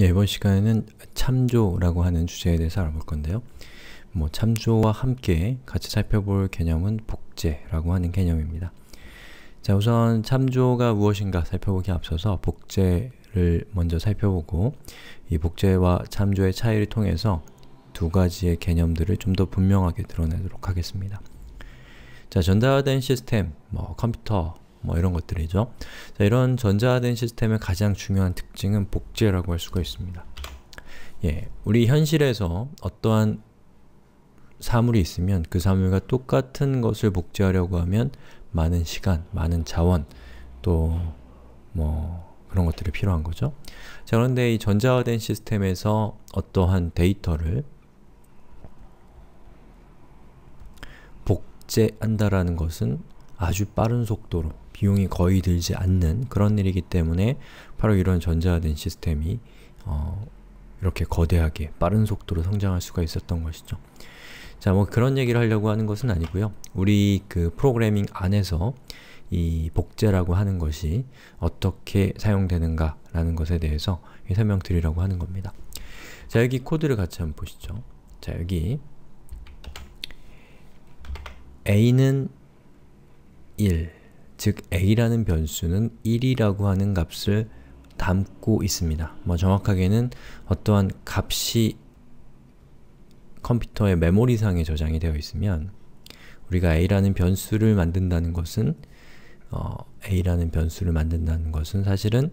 예, 이번 시간에는 참조라고 하는 주제에 대해서 알아볼 건데요. 뭐 참조와 함께 같이 살펴볼 개념은 복제라고 하는 개념입니다. 자, 우선 참조가 무엇인가 살펴보기 앞서서 복제를 먼저 살펴보고 이 복제와 참조의 차이를 통해서 두 가지의 개념들을 좀 더 분명하게 드러내도록 하겠습니다. 자, 전달된 시스템, 뭐 컴퓨터, 뭐 이런 것들이죠. 자, 이런 전자화된 시스템의 가장 중요한 특징은 복제라고 할 수가 있습니다. 예, 우리 현실에서 어떠한 사물이 있으면 그 사물과 똑같은 것을 복제하려고 하면 많은 시간, 많은 자원, 또 뭐 그런 것들이 필요한 거죠. 자, 그런데 이 전자화된 시스템에서 어떠한 데이터를 복제한다라는 것은 아주 빠른 속도로 비용이 거의 들지 않는 그런 일이기 때문에 바로 이런 전자화된 시스템이 어, 이렇게 거대하게 빠른 속도로 성장할 수가 있었던 것이죠. 자, 뭐 그런 얘기를 하려고 하는 것은 아니고요. 우리 그 프로그래밍 안에서 이 복제라고 하는 것이 어떻게 사용되는가라는 것에 대해서 설명드리려고 하는 겁니다. 자, 여기 코드를 같이 한번 보시죠. 자, 여기 a는 1즉 a라는 변수는 1이라고 하는 값을 담고 있습니다. 뭐 정확하게는 어떠한 값이 컴퓨터의 메모리상에 저장이 되어 있으면 우리가 a라는 변수를 만든다는 것은 어, a라는 변수를 만든다는 것은 사실은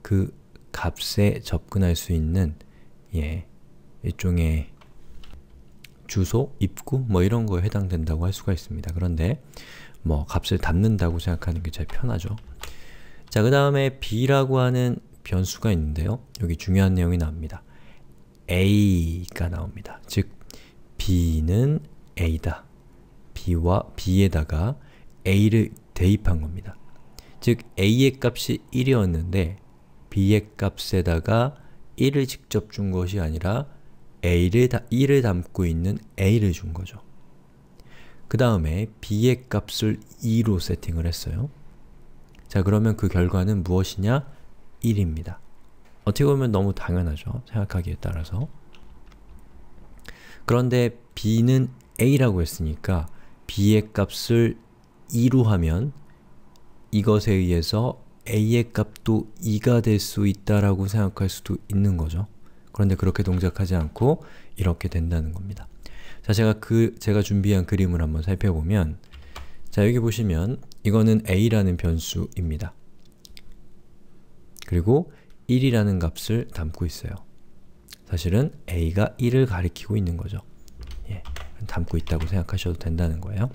그 값에 접근할 수 있는 예, 일종의 주소, 입구 뭐 이런 거에 해당된다고 할 수가 있습니다. 그런데 뭐 값을 담는다고 생각하는 게 제일 편하죠. 자, 그 다음에 b라고 하는 변수가 있는데요. 여기 중요한 내용이 나옵니다. a가 나옵니다. 즉, b는 a다. b와 b에다가 a를 대입한 겁니다. 즉, a의 값이 1이었는데 b의 값에다가 1을 직접 준 것이 아니라 a를 다, 1을 담고 있는 a를 준 거죠. 그 다음에 b의 값을 2로 세팅을 했어요. 자 그러면 그 결과는 무엇이냐? 1입니다. 어떻게 보면 너무 당연하죠. 생각하기에 따라서. 그런데 b는 a라고 했으니까 b의 값을 2로 하면 이것에 의해서 a의 값도 2가 될 수 있다라고 생각할 수도 있는 거죠. 그런데 그렇게 동작하지 않고 이렇게 된다는 겁니다. 자, 제가 그 제가 준비한 그림을 한번 살펴보면 자, 여기 보시면 이거는 a라는 변수입니다. 그리고 1이라는 값을 담고 있어요. 사실은 a가 1을 가리키고 있는 거죠. 예, 담고 있다고 생각하셔도 된다는 거예요.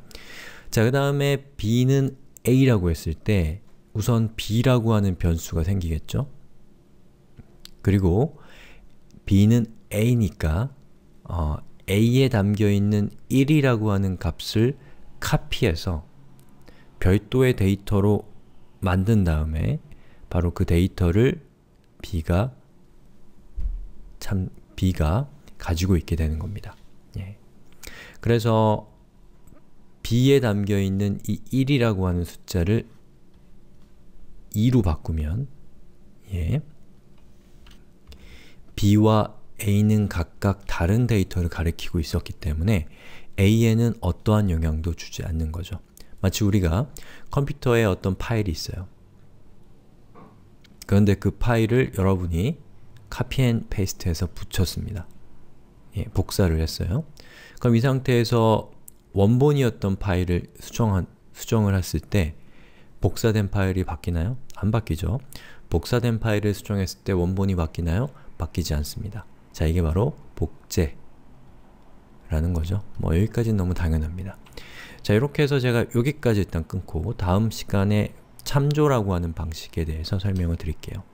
자, 그 다음에 b는 a라고 했을 때 우선 b라고 하는 변수가 생기겠죠? 그리고 b는 a니까 어, a에 담겨있는 1이라고 하는 값을 카피해서 별도의 데이터로 만든 다음에 바로 그 데이터를 b가 참 b가 가지고 있게 되는 겁니다. 예. 그래서 b에 담겨있는 이 1이라고 하는 숫자를 2로 바꾸면 예. B와 A는 각각 다른 데이터를 가리키고 있었기 때문에 A에는 어떠한 영향도 주지 않는 거죠. 마치 우리가 컴퓨터에 어떤 파일이 있어요. 그런데 그 파일을 여러분이 카피 앤 페이스트해서 붙였습니다. 예, 복사를 했어요. 그럼 이 상태에서 원본이었던 파일을 수정한, 수정을 했을 때 복사된 파일이 바뀌나요? 안 바뀌죠. 복사된 파일을 수정했을 때 원본이 바뀌나요? 바뀌지 않습니다. 자, 이게 바로 복제라는 거죠. 뭐 여기까지는 너무 당연합니다. 자, 이렇게 해서 제가 여기까지 일단 끊고 다음 시간에 참조라고 하는 방식에 대해서 설명을 드릴게요.